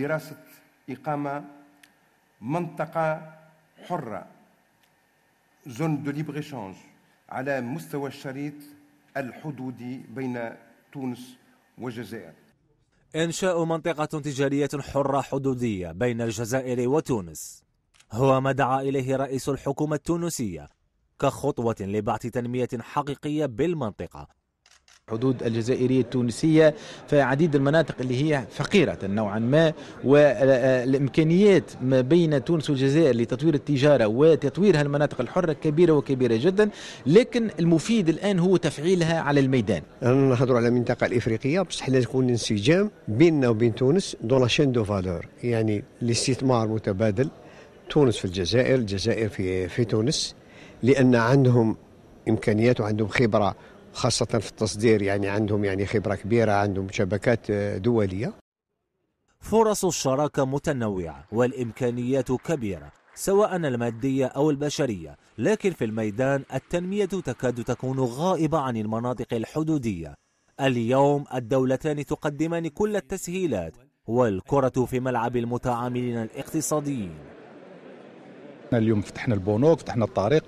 دراسة إقامة منطقة حرة زون دو ليبر إيشانج على مستوى الشريط الحدودي بين تونس والجزائر إنشاء منطقة تجارية حرة حدودية بين الجزائر وتونس هو ما دعا إليه رئيس الحكومة التونسية كخطوة لبعث تنمية حقيقية بالمنطقة الحدود الجزائرية التونسية فعديد المناطق اللي هي فقيرة نوعا ما والإمكانيات ما بين تونس والجزائر لتطوير التجارة وتطوير هالمناطق الحرة كبيرة وكبيرة جدا لكن المفيد الآن هو تفعيلها على الميدان نحضر على المنطقة الإفريقية بس بصح يكون انسجام بيننا وبين تونس دون لا شين دو فالور يعني الاستثمار متبادل تونس في الجزائر الجزائر في في تونس لأن عندهم إمكانيات وعندهم خبرة خاصة في التصدير يعني عندهم يعني خبرة كبيرة عندهم شبكات آه، دولية فرص الشراكة متنوعة والإمكانيات كبيرة سواء المادية أو البشرية لكن في الميدان التنمية تكاد تكون غائبة عن المناطق الحدودية اليوم الدولتان تقدمان كل التسهيلات والكرة في ملعب المتعاملين الاقتصاديين احنا اليوم فتحنا البنوك فتحنا الطريق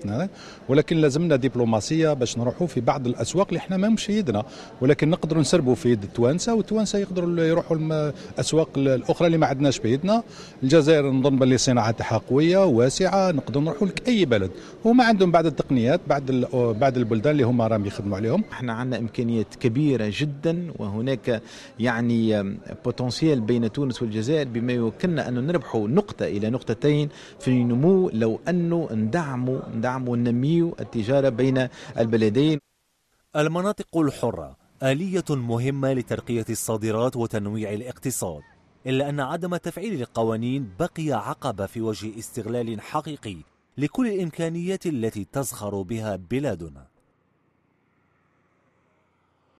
ولكن لازمنا دبلوماسيه باش نروحوا في بعض الاسواق اللي احنا ما في يدنا ولكن نقدروا نسربوا في يد التوانسه والتوانسه يقدروا يروحوا الاسواق الاخرى اللي ما عندناش في يدنا الجزائر نظن باللي الصناعه تاعها قويه واسعه نقدروا نروحوا لك اي بلد هما عندهم بعض التقنيات بعد بعد البلدان اللي هما راهم يخدموا عليهم احنا عندنا امكانيات كبيره جدا وهناك يعني بوتنسيال بين تونس والجزائر بما يمكننا ان نربحوا نقطه الى نقطتين في نمو لو أنه ندعموا ندعموا وننميوا التجارة بين البلدين المناطق الحرة آلية مهمة لترقية الصادرات وتنويع الاقتصاد إلا أن عدم تفعيل القوانين بقي عقبة في وجه استغلال حقيقي لكل الإمكانيات التي تزخر بها بلادنا